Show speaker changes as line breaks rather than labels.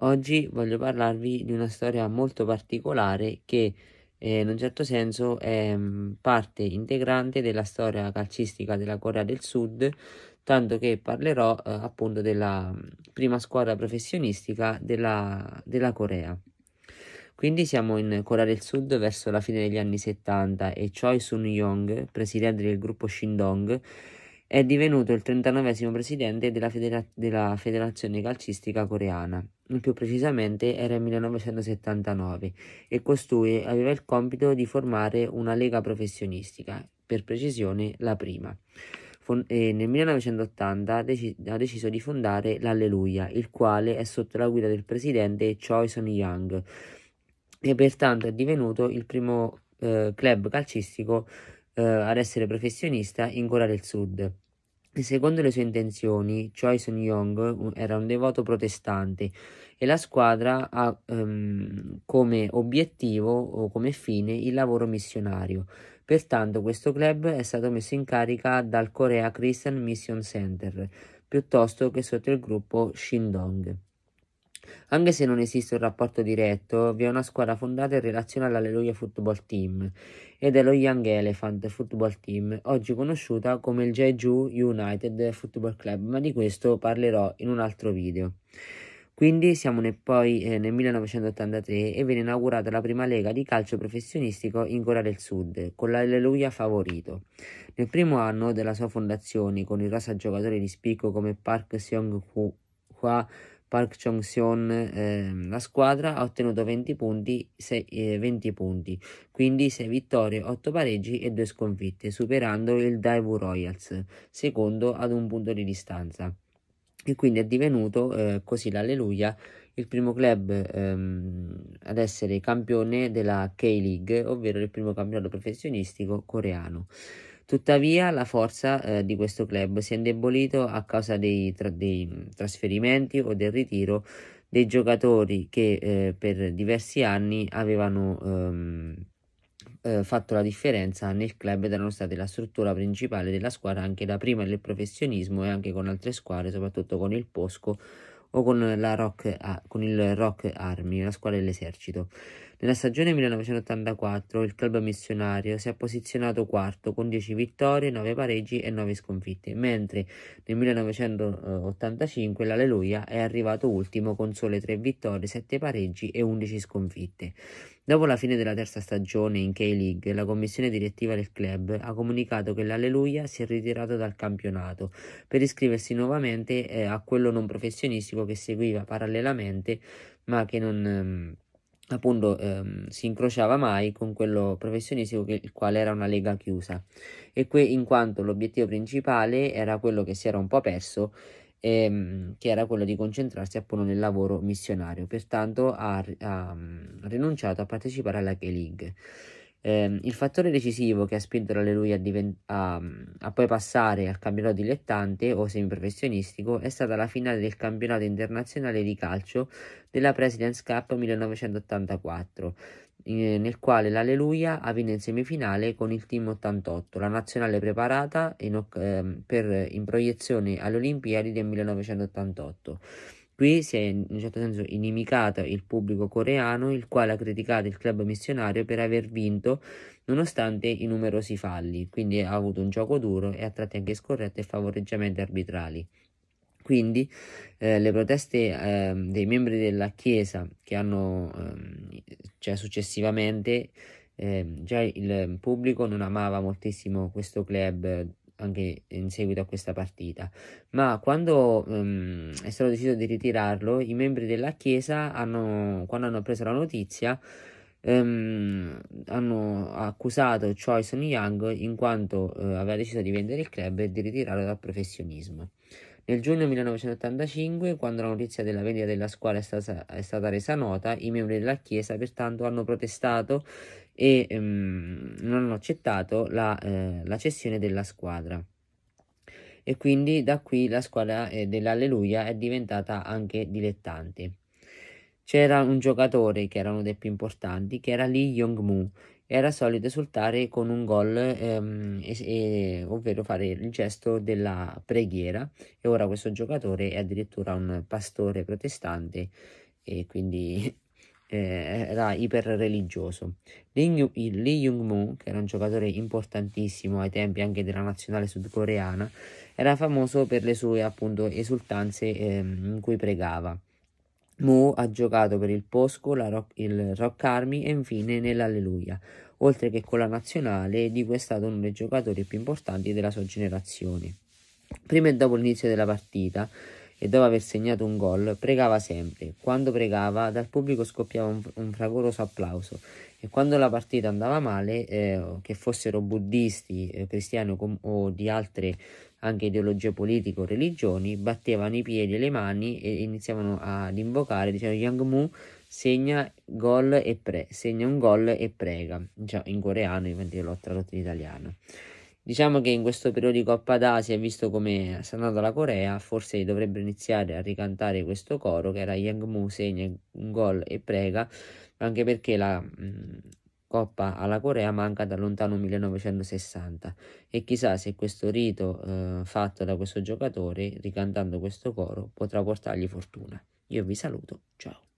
Oggi voglio parlarvi di una storia molto particolare che eh, in un certo senso è mm, parte integrante della storia calcistica della Corea del Sud, tanto che parlerò eh, appunto della mm, prima squadra professionistica della, della Corea. Quindi siamo in Corea del Sud verso la fine degli anni 70 e Choi Sun-yong, presidente del gruppo Shindong, è divenuto il trentanovesimo presidente della, federa- della, federazione calcistica coreana, più precisamente era il 1979, e costui aveva il compito di formare una lega professionistica, per precisione la prima. Fon- nel 1980 deci- ha deciso di fondare l'Alleluia, il quale è sotto la guida del presidente Choi son Young, e pertanto è divenuto il primo eh, club calcistico eh, ad essere professionista in Corea del Sud. Secondo le sue intenzioni, Choi Sun-young era un devoto protestante e la squadra ha ehm, come obiettivo o come fine il lavoro missionario. Pertanto questo club è stato messo in carica dal Korea Christian Mission Center piuttosto che sotto il gruppo Shindong. Anche se non esiste un rapporto diretto, vi è una squadra fondata in relazione all'Alleluia Football Team ed è lo Young Elephant Football Team, oggi conosciuta come il Jeju United Football Club, ma di questo parlerò in un altro video. Quindi siamo ne poi eh, nel 1983 e viene inaugurata la prima lega di calcio professionistico in Corea del Sud, con l'Alleluia favorito. Nel primo anno della sua fondazione, con il rosa giocatore di spicco come Park Seong-hwa, Park chong seon eh, la squadra ha ottenuto 20 punti, se, eh, 20 punti, quindi 6 vittorie, 8 pareggi e 2 sconfitte, superando il Daewoo Royals, secondo ad un punto di distanza. E quindi è divenuto, eh, così l'alleluia, il primo club ehm, ad essere campione della K-League, ovvero il primo campionato professionistico coreano. Tuttavia la forza eh, di questo club si è indebolito a causa dei, tra- dei mm, trasferimenti o del ritiro dei giocatori che eh, per diversi anni avevano ehm, eh, fatto la differenza nel club ed erano state la struttura principale della squadra anche da prima del professionismo e anche con altre squadre, soprattutto con il Posco o con, rock, con il Rock Army, la squadra dell'esercito. Nella stagione 1984 il club missionario si è posizionato quarto con 10 vittorie, 9 pareggi e 9 sconfitte, mentre nel 1985 l'Alleluia è arrivato ultimo con sole 3 vittorie, 7 pareggi e 11 sconfitte. Dopo la fine della terza stagione in K-League, la commissione direttiva del club ha comunicato che l'Alleluia si è ritirato dal campionato per iscriversi nuovamente eh, a quello non professionistico che seguiva parallelamente, ma che non ehm, appunto ehm, si incrociava mai con quello professionistico che, il quale era una lega chiusa e qui in quanto l'obiettivo principale era quello che si era un po' perso ehm, che era quello di concentrarsi appunto nel lavoro missionario pertanto ha, ha, ha mm, rinunciato a partecipare alla K-League eh, il fattore decisivo che ha spinto la a, divent- a, a, poi passare al campionato dilettante o semiprofessionistico è stata la finale del campionato internazionale di calcio della President's Cup 1984, eh, nel quale la ha vinto in semifinale con il Team 88, la nazionale preparata in, eh, per, in proiezione alle Olimpiadi del 1988. Qui si è in un certo senso inimicato il pubblico coreano, il quale ha criticato il club missionario per aver vinto nonostante i numerosi falli, quindi ha avuto un gioco duro e a tratti anche scorretto e favoreggiamenti arbitrali. Quindi eh, le proteste eh, dei membri della Chiesa che hanno ehm, cioè successivamente eh, già il pubblico non amava moltissimo questo club anche in seguito a questa partita. Ma quando um, è stato deciso di ritirarlo, i membri della Chiesa, hanno, quando hanno preso la notizia, um, hanno accusato Choi Sun Yang in quanto uh, aveva deciso di vendere il club e di ritirarlo dal professionismo. Nel giugno 1985, quando la notizia della vendita della scuola è stata, è stata, resa nota, i membri della Chiesa pertanto hanno protestato e ehm, non hanno accettato la, eh, la, cessione della squadra. E quindi da qui la squadra eh, dell'Alleluia è diventata anche dilettante. C'era un giocatore che era uno dei più importanti, che era Lee Young-mu, era solito esultare con un gol, ehm, e, e, ovvero fare il gesto della preghiera. E ora questo giocatore è addirittura un pastore protestante e quindi eh, era iperreligioso. Lee, Jung-moo, che era un giocatore importantissimo ai tempi anche della nazionale sudcoreana, era famoso per le sue appunto esultanze eh, in cui pregava. Moo ha giocato per il Posco, rock, il Rock Army e infine nell'Alleluia, oltre che con la nazionale, di cui è stato uno dei giocatori più importanti della sua generazione. Prima e dopo l'inizio della partita, e dopo aver segnato un gol pregava sempre. Quando pregava dal pubblico scoppiava un, un fragoroso applauso e quando la partita andava male, eh, che fossero buddisti, eh, cristiani o, com- o di altre anche ideologie politiche o religioni, battevano i piedi e le mani e iniziavano ad invocare, dicevano Yang Mu segna, gol e pre- segna un gol e prega, cioè, in coreano, io l'ho tradotto in italiano. Diciamo che in questo periodo di Coppa d'Asia, visto come è andando la Corea, forse dovrebbero iniziare a ricantare questo coro che era Yang Mu segna un gol e prega, anche perché la mh, mm, Coppa alla Corea manca da lontano 1960 e chissà se questo rito eh, fatto da questo giocatore, ricantando questo coro, potrà portargli fortuna. Io vi saluto, ciao.